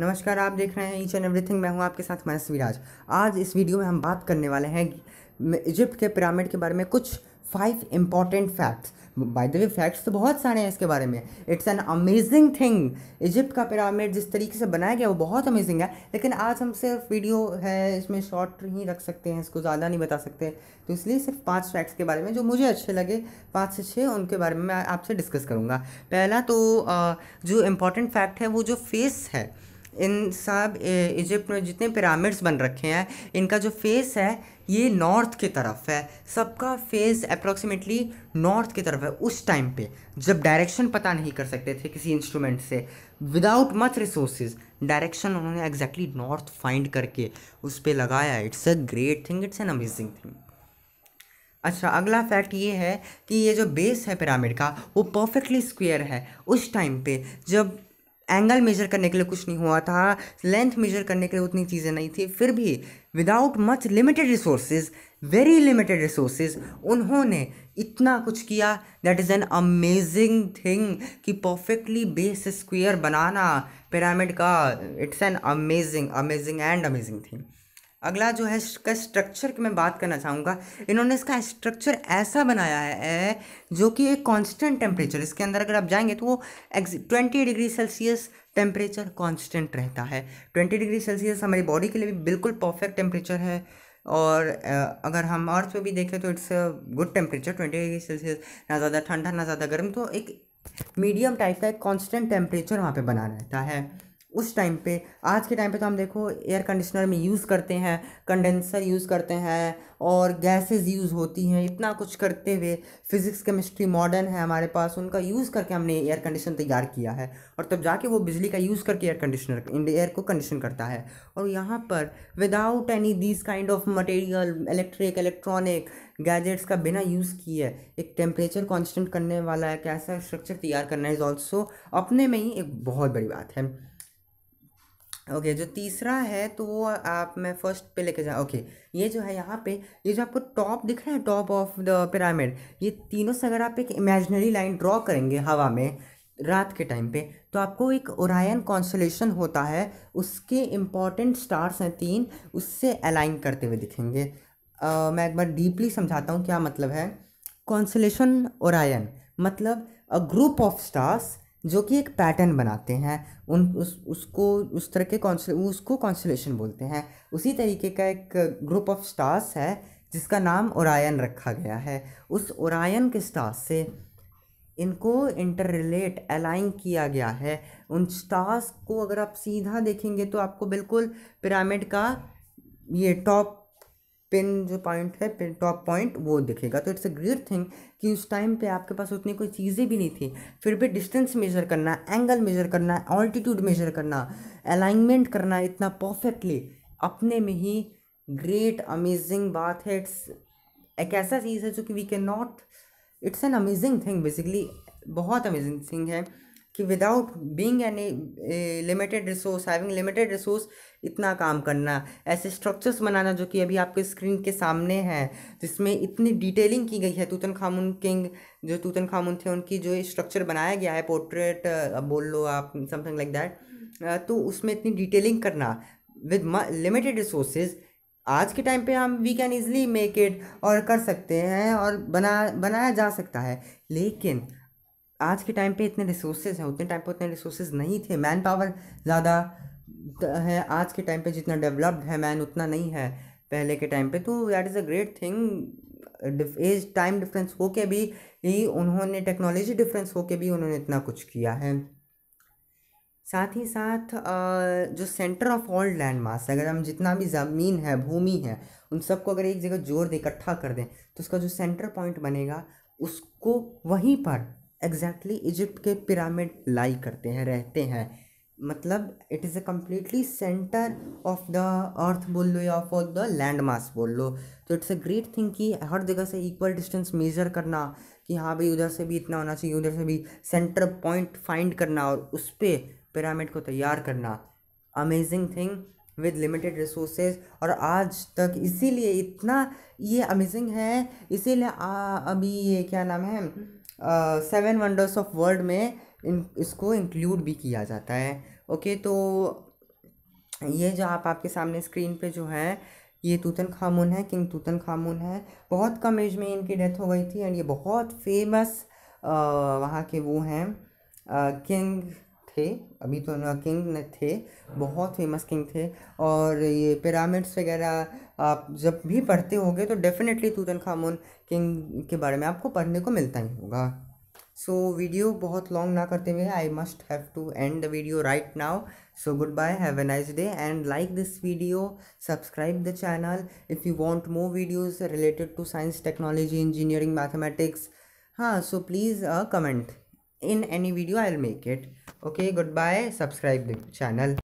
नमस्कार आप देख रहे हैं ईच एंड एवरीथिंग मैं हूं आपके साथ मनस विराज आज इस वीडियो में हम बात करने वाले हैं इजिप्ट के पिरामिड के बारे में कुछ five important facts by the way facts तो बहुत सारे हैं इसके बारे में it's an amazing thing Egypt का पिरामिड जिस तरीके से बनाया गया वो बहुत अमेजिंग है लेकिन आज हम सिर्फ वीडियो है इसमें शॉर्ट ही रख सकते हैं इसको ज़्यादा नहीं बता सकते तो इसलिए सिर्फ पांच फैक्ट्स के बारे में जो मुझे अच्छे लगे पाँच से छः उनके बारे में मैं आपसे डिस्कस करूँगा पहला तो जो इम्पोर्टेंट फैक्ट है वो जो फेस है इन सब इजिप्ट में जितने पिरामिड्स बन रखे हैं इनका जो फेस है ये नॉर्थ की तरफ है सबका फेस अप्रॉक्सीमेटली नॉर्थ की तरफ है उस टाइम पे जब डायरेक्शन पता नहीं कर सकते थे किसी इंस्ट्रूमेंट से विदाउट मच रिसोर्सेज डायरेक्शन उन्होंने एग्जैक्टली नॉर्थ फाइंड करके उस पर लगाया it's a great thing it's an amazing thing अच्छा अगला फैक्ट ये है कि ये जो बेस है पिरामिड का वो परफेक्टली स्क्वायर है उस टाइम पे जब एंगल मेजर करने के लिए कुछ नहीं हुआ था लेंथ मेजर करने के लिए उतनी चीज़ें नहीं थी फिर भी without much limited resources very limited resources उन्होंने इतना कुछ किया that is an amazing thing कि परफेक्टली बेस स्क्वेयर बनाना पिरामिड का it's an amazing amazing and amazing thing अगला जो है इसका स्ट्रक्चर की मैं बात करना चाहूँगा इन्होंने इसका स्ट्रक्चर ऐसा बनाया है जो कि एक कांस्टेंट टेम्परेचर इसके अंदर अगर आप जाएंगे तो वो एक्स twenty degree Celsius temperature constant रहता है ट्वेंटी डिग्री सेल्सियस हमारी बॉडी के लिए भी बिल्कुल परफेक्ट टेम्परेचर है और अगर हम अर्थ पे भी देखें तो it's good temperature twenty degree Celsius ना ज़्यादा ठंडा ना ज़्यादा गर्म तो एक मीडियम टाइप का एक कॉन्स्टेंट टेम्परेचर वहाँ पर बना रहता है उस टाइम पे आज के टाइम पे तो हम देखो एयर कंडीशनर में यूज़ करते हैं कंडेंसर यूज़ करते हैं और गैसेस यूज़ होती हैं इतना कुछ करते हुए फिज़िक्स केमिस्ट्री मॉडर्न है हमारे पास उनका यूज़ करके हमने एयर कंडीशन तैयार किया है और तब जाके वो बिजली का यूज़ करके एयर कंडीशनर एयर को कंडीशन करता है और यहाँ पर without any this kind of material electric electronic gadgets का बिना यूज़ किए एक टेम्परेचर कॉन्स्टेंट करने वाला है कैसा स्ट्रक्चर तैयार करना है इज़ ऑल्सो अपने में ही एक बहुत बड़ी बात है ओके okay, जो तीसरा है तो वो आप मैं फर्स्ट पे लेके जा ओके okay, ये जो है यहाँ पे ये जो आपको टॉप दिख रहा है टॉप ऑफ द पिरामिड ये तीनों से अगर आप एक इमेजनरी लाइन ड्रॉ करेंगे हवा में रात के टाइम पे तो आपको एक ओरायन कॉन्सोलेशन होता है उसके इम्पॉर्टेंट स्टार्स हैं तीन उससे अलाइन करते हुए दिखेंगे uh, मैं एक बार डीपली समझाता हूँ क्या मतलब है कॉन्सोलेशन ओरायन मतलब अ ग्रुप ऑफ स्टार्स जो कि एक पैटर्न बनाते हैं उन उस उसको उस तरह के कॉन्सल उसको कॉन्सलेशन बोलते हैं उसी तरीके का एक ग्रुप ऑफ स्टार्स है जिसका नाम ओरायन रखा गया है उस ओरायन के स्टार्स से इनको इंटर रिलेट अलाइन किया गया है उन स्टार्स को अगर आप सीधा देखेंगे तो आपको बिल्कुल पिरामिड का ये टॉप पिन जो पॉइंट है पिन टॉप पॉइंट वो दिखेगा तो इट्स अ ग्रेट थिंग कि उस टाइम पे आपके पास उतनी कोई चीज़ें भी नहीं थी फिर भी डिस्टेंस मेजर करना एंगल मेजर करना ऑल्टीट्यूड मेजर करना अलाइनमेंट करना इतना परफेक्टली अपने में ही ग्रेट अमेजिंग बात है इट्स एक ऐसा चीज़ है जो कि we can not it's an amazing thing basically बहुत अमेजिंग थिंग है कि without being any limited resource having limited resource इतना काम करना ऐसे स्ट्रक्चर्स बनाना जो कि अभी आपके स्क्रीन के सामने हैं जिसमें इतनी डिटेलिंग की गई है तूतन खामुन किंग जो तूतन खामुन थे उनकी जो स्ट्रक्चर बनाया गया है पोर्ट्रेट बोल लो आप समथिंग लाइक दैट तो उसमें इतनी डिटेलिंग करना विद लिमिटेड रिसोर्सेज आज के टाइम पे हम we can easily make it और कर सकते हैं और बना बनाया जा सकता है लेकिन आज के टाइम पे इतने रिसोर्सेज हैं उतने टाइम पे उतने रिसोर्सेज नहीं थे मैन पावर ज़्यादा है आज के टाइम पे जितना डेवलप्ड है मैन उतना नहीं है पहले के टाइम पे तो that is a great thing as time difference हो के भी ही उन्होंने टेक्नोलॉजी डिफरेंस हो के भी उन्होंने इतना कुछ किया है साथ ही साथ जो centre of all land mass अगर हम जितना भी ज़मीन है भूमि है उन सबको अगर एक जगह जोड़ दें इकट्ठा कर दें तो उसका जो सेंटर पॉइंट बनेगा उसको वहीं पर एग्जैक्टली exactly इजिप्ट के पिरामिड लाई करते हैं रहते हैं मतलब it is a completely centre of the earth बोल लो या ऑफ द लैंड मास बोल लो तो इट्स अ ग्रेट थिंग कि हर जगह से इक्वल डिस्टेंस मेज़र करना कि हाँ भाई उधर से भी इतना होना चाहिए उधर से भी सेंटर पॉइंट फाइंड करना और उस पर पिरामिड को तैयार करना amazing thing with limited resources और आज तक इसीलिए इतना ये अमेजिंग है इसीलिए अभी ये क्या नाम है सेवन वंडर्स ऑफ वर्ल्ड में इन इसको इंक्लूड भी किया जाता है ओके तो ये जो आप आपके सामने स्क्रीन पे जो है ये तूतन खामून है किंग तूतन खामून है बहुत कम एज में इनकी डेथ हो गई थी एंड ये बहुत फेमस वहाँ के वो हैं किंग थे अभी तो किंग थे बहुत फेमस किंग थे और ये पिरामिड्स वगैरह आप जब भी पढ़ते होगे तो डेफिनेटली तूतन खामोन किंग के बारे में आपको पढ़ने को मिलता ही होगा सो so, वीडियो बहुत लॉन्ग ना करते हुए I must have to end the video right now so good bye have a nice day and like this video subscribe the channel if you want more videos related to science technology engineering mathematics हाँ so please comment in any video i'll make it okay goodbye subscribe the channel